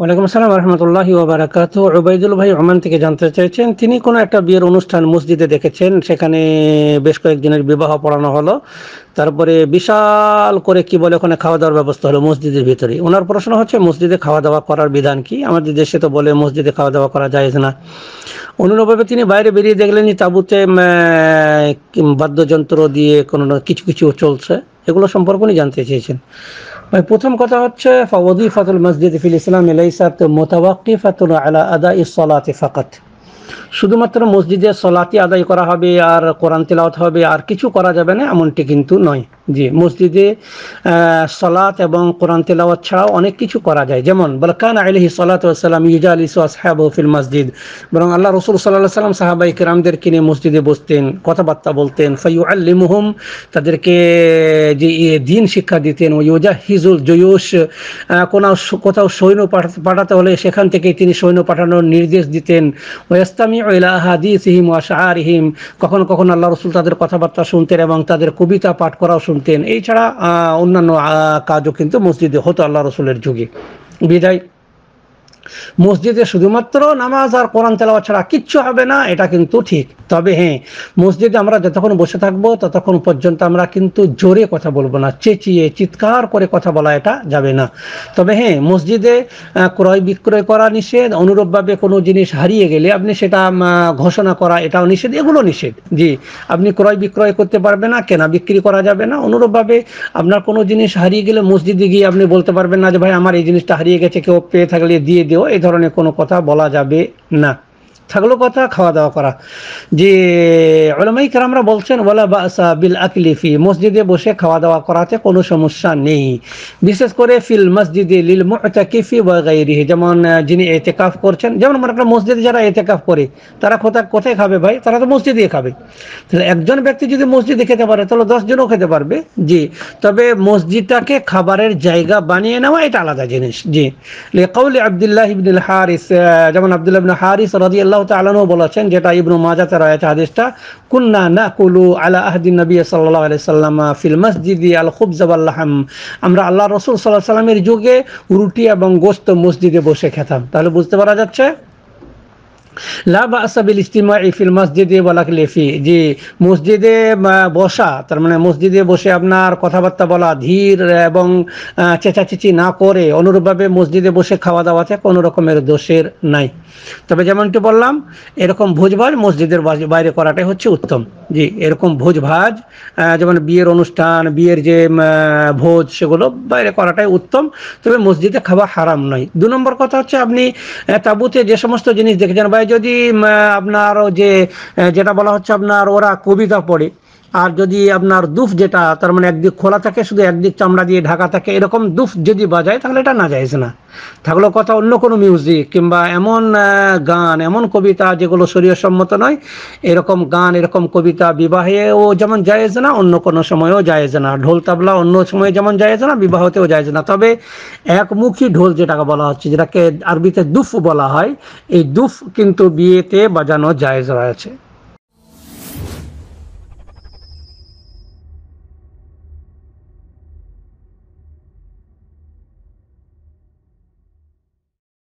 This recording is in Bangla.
ওয়ালাইকুম আসসালাম রহমতুল্লাহ ওবরাকাত ওবায়দুল ভাই ওমান থেকে জানতে চাইছেন তিনি কোনো একটা বিয়ের অনুষ্ঠান মসজিদে দেখেছেন সেখানে বেশ কয়েকজনের বিবাহ পড়ানো হলো তারপরে বিশাল করে কি বলে ওখানে খাওয়া দাওয়ার ব্যবস্থা হলো মসজিদের ভিতরে ওনার প্রশ্ন হচ্ছে মসজিদে খাওয়া দাওয়া করার বিধান কি আমাদের দেশে তো বলে মসজিদে খাওয়া দাওয়া করা যায় না অনুরূপভাবে তিনি বাইরে বেরিয়ে দেখলেন যে তাঁবুতে বাদ্যযন্ত্র দিয়ে কোনো কিছু কিছু চলছে এগুলো সম্পর্কে উনি জানতে চেয়েছেন প্রথম কথা হচ্ছে ফাতুল মসজিদ ফিল ইসলাম এলাইসাত মোতাবাকিফাতুল আলা আদা ইসলাতে ফাকাত শুধুমাত্র মসজিদে সলাতি আদায় করা হবে আর কোরআন তেলাওয়াত হবে আর কিছু করা যাবে না এমনটি কিন্তু নয় জি মসজিদে সলাত এবং কোরআন তেলাওয়াত ছাড়াও অনেক কিছু করা যায় যেমন বলকান আলহি সালাম ইউজা আলী সাহেব মসজিদ বরং আল্লাহ রসুল সাল্লাহ সাল্লাম সাহাবাই কিরামদেরকে কিনে মসজিদে বসতেন কথাবার্তা বলতেন ফয়ু আল্লি মুহম তাদেরকে যে দিন শিক্ষা দিতেন ও ইউজা হিজুল জয়ুস কোন কোথাও সৈন্য পাঠাতে হলে সেখান থেকে তিনি সৈন্য পাঠানোর নির্দেশ দিতেন ওয়াস্তামি ওইলা হাদিস হিম ওয়াশাহিম কখনো কখনো আল্লাহ রসুল তাদের কথাবার্তা শুনতেন এবং তাদের কবিতা পাঠ করাও শুনতেন আনতেন এই ছাড়া অন্যান্য কাজও কিন্তু মসজিদে হতো আল্লাহ রসুলের যুগে বিদায় মসজিদে শুধুমাত্র নামাজ আর কোরআন তেলাওয়া ছাড়া কিচ্ছু হবে না এটা কিন্তু ঠিক তবে হ্যাঁ মসজিদে আমরা যতক্ষণ বসে থাকবো ততক্ষণ পর্যন্ত আমরা কিন্তু জোরে কথা বলবো না চেঁচিয়ে চিৎকার করে কথা বলা এটা যাবে না তবে হ্যাঁ মসজিদে ক্রয় বিক্রয় করা নিষেধ অনুরূপভাবে কোনো জিনিস হারিয়ে গেলে আপনি সেটা ঘোষণা করা এটাও নিষেধ এগুলো নিষেধ জি আপনি ক্রয় বিক্রয় করতে পারবে না কেনা বিক্রি করা যাবে না অনুরূপভাবে আপনার কোনো জিনিস হারিয়ে গেলে মসজিদে গিয়ে আপনি বলতে পারবেন না যে ভাই আমার এই জিনিসটা হারিয়ে গেছে কেউ পেয়ে থাকলে দিয়ে দিও এই ধরনের কোনো কথা বলা যাবে না থাকলো কথা খাওয়া দাওয়া করা যে ওলামাই কারামরা বলছেন ওলা বাসা বিল আকলিফি মসজিদে বসে খাওয়া দাওয়া করাতে কোনো সমস্যা নেই বিশেষ করে ফিল মসজিদে লিল মোতাকিফি ওয়াগাইরিহি যেমন যিনি এতেকাফ করছেন যেমন মনে করেন মসজিদে যারা এতেকাফ করে তারা কোথায় কোথায় খাবে ভাই তারা তো মসজিদে খাবে তাহলে একজন ব্যক্তি যদি মসজিদে খেতে পারে তাহলে দশজনও খেতে পারবে জি তবে মসজিদটাকে খাবারের জায়গা বানিয়ে নেওয়া এটা আলাদা জিনিস জি কৌলি আবদুল্লাহ ইবনুল হারিস যেমন আবদুল্লাহ ইবনুল হারিস রাদিয়াল্লাহু তালানও বলেছেন যেটা ইবনু মাজাতে রয়েছে হাদিসটা কুন্না না কুলু আলা আহদিন নবী সাল্লাহ আলি সাল্লামা ফিল মসজিদি আল খুবজাবাল্লাহাম আমরা আল্লাহ রসুল সাল্লাহ সাল্লামের যুগে রুটি এবং গোস্ত মসজিদে বসে খেতাম তাহলে বুঝতে পারা যাচ্ছে লাবাসাবিল মসজিদে লেফি যে মসজিদে বসা তার মানে মসজিদে বসে আপনার কথাবার্তা বলা ধীর এবং চেঁচাচেঁচি না করে অনুরূপভাবে মসজিদে বসে খাওয়া দাওয়াতে কোনো রকমের দোষের নাই তবে যেমনটি বললাম এরকম ভোজভাজ মসজিদের বাইরে করাটাই হচ্ছে উত্তম জি এরকম ভোজভাজ যেমন বিয়ের অনুষ্ঠান বিয়ের যে ভোজ সেগুলো বাইরে করাটাই উত্তম তবে মসজিদে খাওয়া হারাম নয় দু নম্বর কথা হচ্ছে আপনি তাবুতে যে সমস্ত জিনিস দেখেছেন বা যদি আপনার যে যেটা বলা হচ্ছে আপনার ওরা কবিতা পড়ে আর যদি আপনার দুফ যেটা তার মানে একদিক খোলা থাকে শুধু একদিক চামড়া দিয়ে ঢাকা থাকে এরকম দুফ যদি বাজায় তাহলে এটা না যায়জ না থাকলো কথা অন্য কোনো মিউজিক কিংবা এমন গান এমন কবিতা যেগুলো সম্মত নয় এরকম গান এরকম কবিতা বিবাহেও যেমন যায়জ না অন্য কোনো সময়েও যায়জ না ঢোল তাবলা অন্য সময়ে যেমন যায়জ না বিবাহতেও যায়জ না তবে একমুখী ঢোল যেটাকে বলা হচ্ছে যেটাকে আরবিতে দুফ বলা হয় এই দুফ কিন্তু বিয়েতে বাজানো যায়জ রয়েছে